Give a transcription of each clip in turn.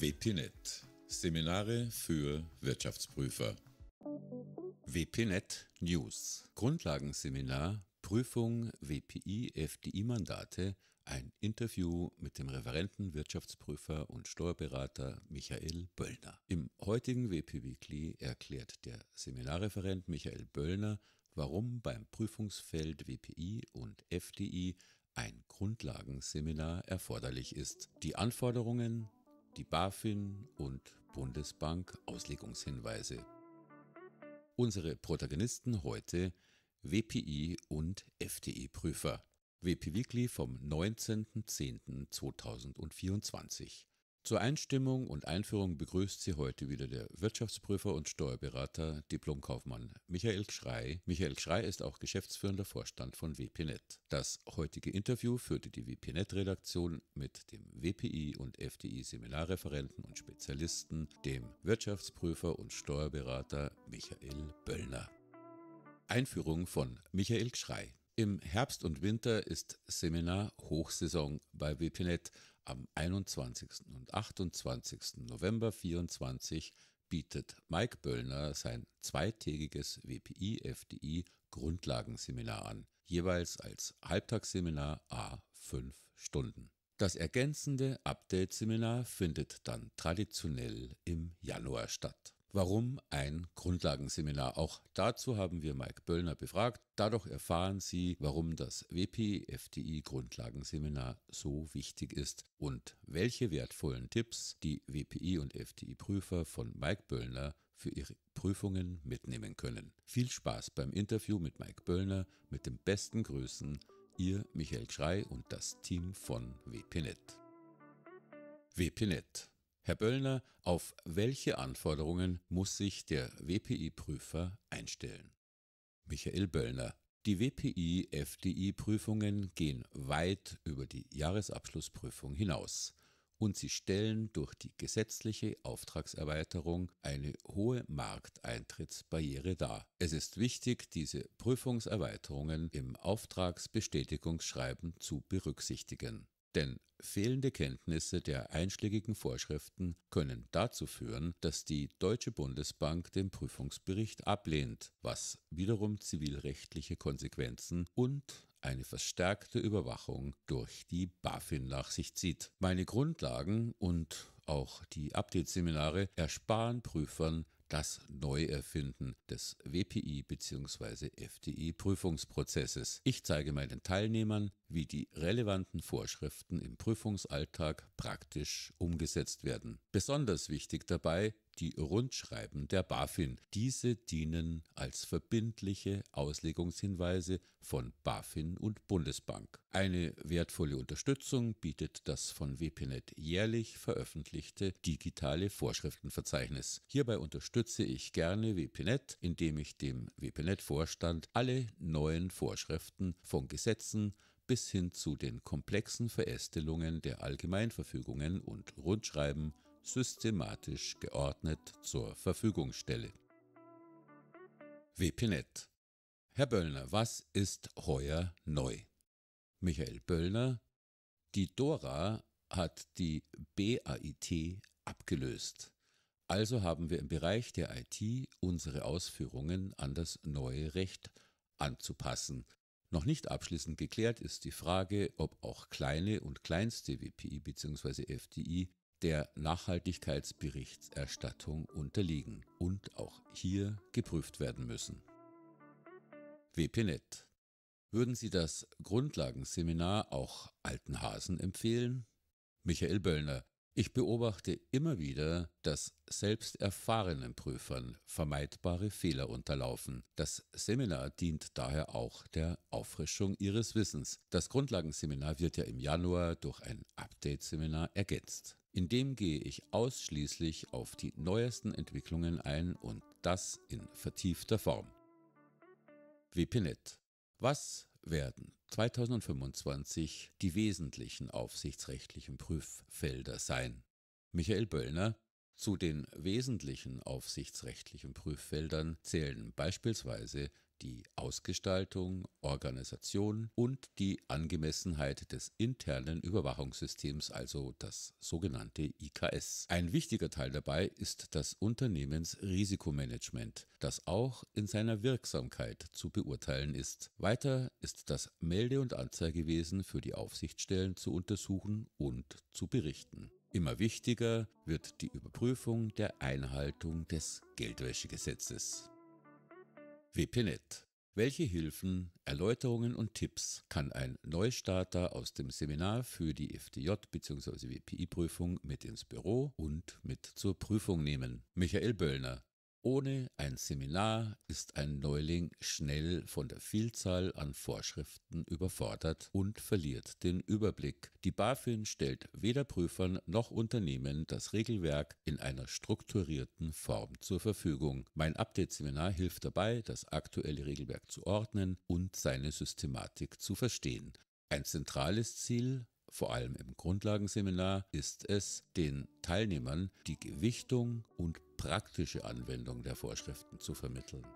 WPNet Seminare für Wirtschaftsprüfer. WPNet News Grundlagenseminar Prüfung WPI FDI Mandate ein Interview mit dem Referenten Wirtschaftsprüfer und Steuerberater Michael Böllner. Im heutigen WP Weekly erklärt der Seminarreferent Michael Böllner, warum beim Prüfungsfeld WPI und FDI ein Grundlagenseminar erforderlich ist. Die Anforderungen, die BaFin und Bundesbank Auslegungshinweise. Unsere Protagonisten heute WPI und FDI-Prüfer. WP Weekly vom 19.10.2024. Zur Einstimmung und Einführung begrüßt Sie heute wieder der Wirtschaftsprüfer und Steuerberater Diplomkaufmann Michael Schrei. Michael Schrei ist auch geschäftsführender Vorstand von WPNet. Das heutige Interview führte die WPNet-Redaktion mit dem WPI und FDI Seminarreferenten und Spezialisten, dem Wirtschaftsprüfer und Steuerberater Michael Böllner. Einführung von Michael Schrei. Im Herbst und Winter ist Seminar Hochsaison bei WPNet, am 21. und 28. November 2024 bietet Mike Böllner sein zweitägiges WPI-FDI Grundlagenseminar an, jeweils als Halbtagsseminar A 5 Stunden. Das ergänzende Update-Seminar findet dann traditionell im Januar statt. Warum ein Grundlagenseminar? Auch dazu haben wir Mike Böllner befragt. Dadurch erfahren Sie, warum das WPFDI Grundlagenseminar so wichtig ist und welche wertvollen Tipps die WPI und FDI Prüfer von Mike Böllner für ihre Prüfungen mitnehmen können. Viel Spaß beim Interview mit Mike Böllner mit den besten Grüßen, Ihr Michael Schrei und das Team von WPNet. WPNet Herr Böllner, auf welche Anforderungen muss sich der WPI-Prüfer einstellen? Michael Böllner, die WPI-FDI-Prüfungen gehen weit über die Jahresabschlussprüfung hinaus und sie stellen durch die gesetzliche Auftragserweiterung eine hohe Markteintrittsbarriere dar. Es ist wichtig, diese Prüfungserweiterungen im Auftragsbestätigungsschreiben zu berücksichtigen denn fehlende Kenntnisse der einschlägigen Vorschriften können dazu führen, dass die Deutsche Bundesbank den Prüfungsbericht ablehnt, was wiederum zivilrechtliche Konsequenzen und eine verstärkte Überwachung durch die BaFin nach sich zieht. Meine Grundlagen und auch die Update-Seminare ersparen Prüfern das Neuerfinden des WPI bzw. FDI-Prüfungsprozesses. Ich zeige meinen Teilnehmern, wie die relevanten Vorschriften im Prüfungsalltag praktisch umgesetzt werden. Besonders wichtig dabei die Rundschreiben der BaFin. Diese dienen als verbindliche Auslegungshinweise von BaFin und Bundesbank. Eine wertvolle Unterstützung bietet das von WPNet jährlich veröffentlichte digitale Vorschriftenverzeichnis. Hierbei unterstütze ich gerne WPNet, indem ich dem WPNet-Vorstand alle neuen Vorschriften von Gesetzen, bis hin zu den komplexen Verästelungen der Allgemeinverfügungen und Rundschreiben systematisch geordnet zur Verfügung stelle. WPNet Herr Böllner, was ist heuer neu? Michael Böllner Die Dora hat die BAIT abgelöst. Also haben wir im Bereich der IT unsere Ausführungen an das neue Recht anzupassen. Noch nicht abschließend geklärt ist die Frage, ob auch kleine und kleinste WPI bzw. FDI der Nachhaltigkeitsberichterstattung unterliegen und auch hier geprüft werden müssen. WPNet. Würden Sie das Grundlagenseminar auch alten Hasen empfehlen? Michael Böllner, ich beobachte immer wieder, dass selbst erfahrenen Prüfern vermeidbare Fehler unterlaufen. Das Seminar dient daher auch der Auffrischung ihres Wissens. Das Grundlagenseminar wird ja im Januar durch ein Update-Seminar ergänzt. In dem gehe ich ausschließlich auf die neuesten Entwicklungen ein und das in vertiefter Form. WPNet. Was werden 2025 die wesentlichen aufsichtsrechtlichen Prüffelder sein. Michael Böllner zu den wesentlichen aufsichtsrechtlichen Prüffeldern zählen beispielsweise die Ausgestaltung, Organisation und die Angemessenheit des internen Überwachungssystems, also das sogenannte IKS. Ein wichtiger Teil dabei ist das Unternehmensrisikomanagement, das auch in seiner Wirksamkeit zu beurteilen ist. Weiter ist das Melde- und Anzeigewesen für die Aufsichtsstellen zu untersuchen und zu berichten. Immer wichtiger wird die Überprüfung der Einhaltung des Geldwäschegesetzes. WPNet. Welche Hilfen, Erläuterungen und Tipps kann ein Neustarter aus dem Seminar für die FDJ- bzw. WPI-Prüfung mit ins Büro und mit zur Prüfung nehmen? Michael Böllner, ohne ein Seminar ist ein Neuling schnell von der Vielzahl an Vorschriften überfordert und verliert den Überblick. Die BaFin stellt weder Prüfern noch Unternehmen das Regelwerk in einer strukturierten Form zur Verfügung. Mein Update-Seminar hilft dabei, das aktuelle Regelwerk zu ordnen und seine Systematik zu verstehen. Ein zentrales Ziel vor allem im Grundlagenseminar ist es den Teilnehmern die Gewichtung und praktische Anwendung der Vorschriften zu vermitteln.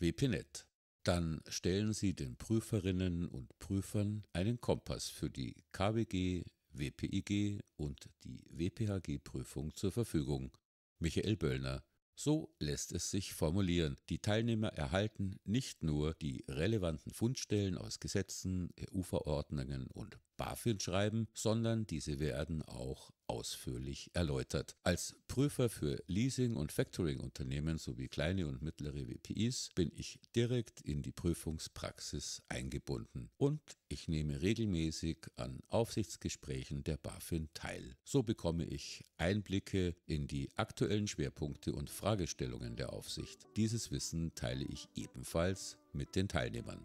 WPNet. Dann stellen Sie den Prüferinnen und Prüfern einen Kompass für die KWG, WPIG und die WPHG-Prüfung zur Verfügung. Michael Böllner. So lässt es sich formulieren. Die Teilnehmer erhalten nicht nur die relevanten Fundstellen aus Gesetzen, EU-Verordnungen und BAföG schreiben, sondern diese werden auch ausführlich erläutert. Als Prüfer für Leasing- und Factoring-Unternehmen sowie kleine und mittlere WPIs bin ich direkt in die Prüfungspraxis eingebunden und ich nehme regelmäßig an Aufsichtsgesprächen der BaFin teil. So bekomme ich Einblicke in die aktuellen Schwerpunkte und Fragestellungen der Aufsicht. Dieses Wissen teile ich ebenfalls mit den Teilnehmern.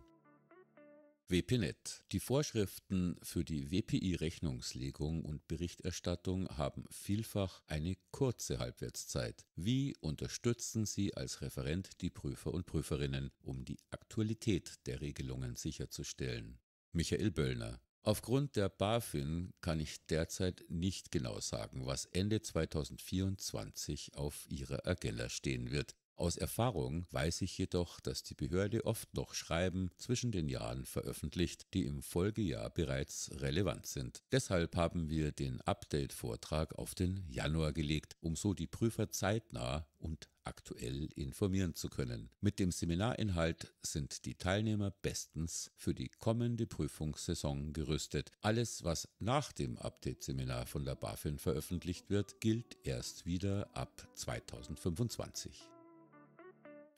WPNet. Die Vorschriften für die WPI-Rechnungslegung und Berichterstattung haben vielfach eine kurze Halbwertszeit. Wie unterstützen Sie als Referent die Prüfer und Prüferinnen, um die Aktualität der Regelungen sicherzustellen? Michael Böllner. Aufgrund der BaFin kann ich derzeit nicht genau sagen, was Ende 2024 auf ihrer Agenda stehen wird. Aus Erfahrung weiß ich jedoch, dass die Behörde oft noch Schreiben zwischen den Jahren veröffentlicht, die im Folgejahr bereits relevant sind. Deshalb haben wir den Update-Vortrag auf den Januar gelegt, um so die Prüfer zeitnah und aktuell informieren zu können. Mit dem Seminarinhalt sind die Teilnehmer bestens für die kommende Prüfungssaison gerüstet. Alles, was nach dem Update-Seminar von der BaFin veröffentlicht wird, gilt erst wieder ab 2025.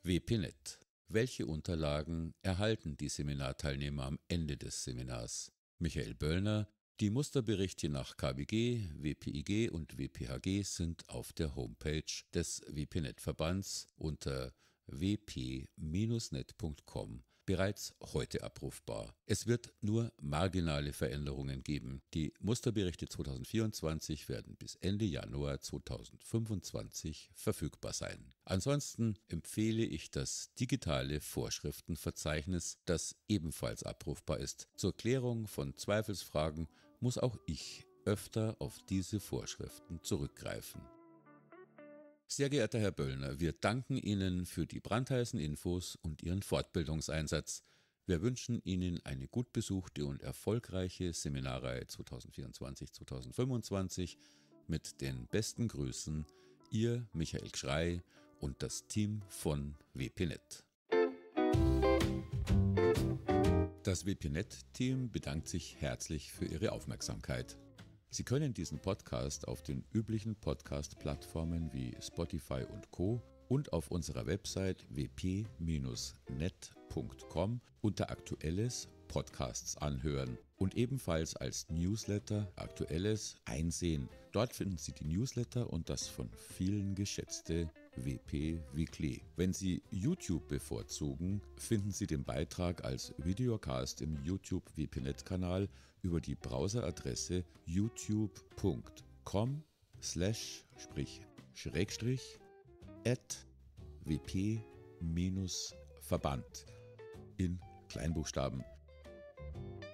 WPNet. Welche Unterlagen erhalten die Seminarteilnehmer am Ende des Seminars? Michael Böllner, die Musterberichte nach KBG, WPIG und WPHG sind auf der Homepage des WPNet-Verbands unter wp-net.com bereits heute abrufbar. Es wird nur marginale Veränderungen geben. Die Musterberichte 2024 werden bis Ende Januar 2025 verfügbar sein. Ansonsten empfehle ich das digitale Vorschriftenverzeichnis, das ebenfalls abrufbar ist. Zur Klärung von Zweifelsfragen muss auch ich öfter auf diese Vorschriften zurückgreifen. Sehr geehrter Herr Böllner, wir danken Ihnen für die brandheißen Infos und Ihren Fortbildungseinsatz. Wir wünschen Ihnen eine gut besuchte und erfolgreiche Seminarreihe 2024-2025 mit den besten Grüßen, Ihr Michael Schrei und das Team von WPNet. Das WPNet-Team bedankt sich herzlich für Ihre Aufmerksamkeit. Sie können diesen Podcast auf den üblichen Podcast-Plattformen wie Spotify und Co. und auf unserer Website wp-net.com unter Aktuelles Podcasts anhören und ebenfalls als Newsletter Aktuelles einsehen. Dort finden Sie die Newsletter und das von vielen geschätzte WP Weekly. Wenn Sie YouTube bevorzugen, finden Sie den Beitrag als Videocast im YouTube WPNet-Kanal über die Browseradresse youtube.com slash sprich schrägstrich at wp-verband in Kleinbuchstaben.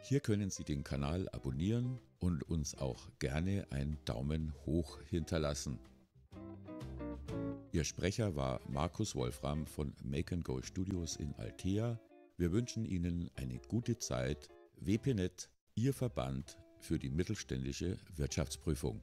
Hier können Sie den Kanal abonnieren und uns auch gerne einen Daumen hoch hinterlassen. Ihr Sprecher war Markus Wolfram von Make and Go Studios in Altea. Wir wünschen Ihnen eine gute Zeit. WPNet, Ihr Verband für die mittelständische Wirtschaftsprüfung.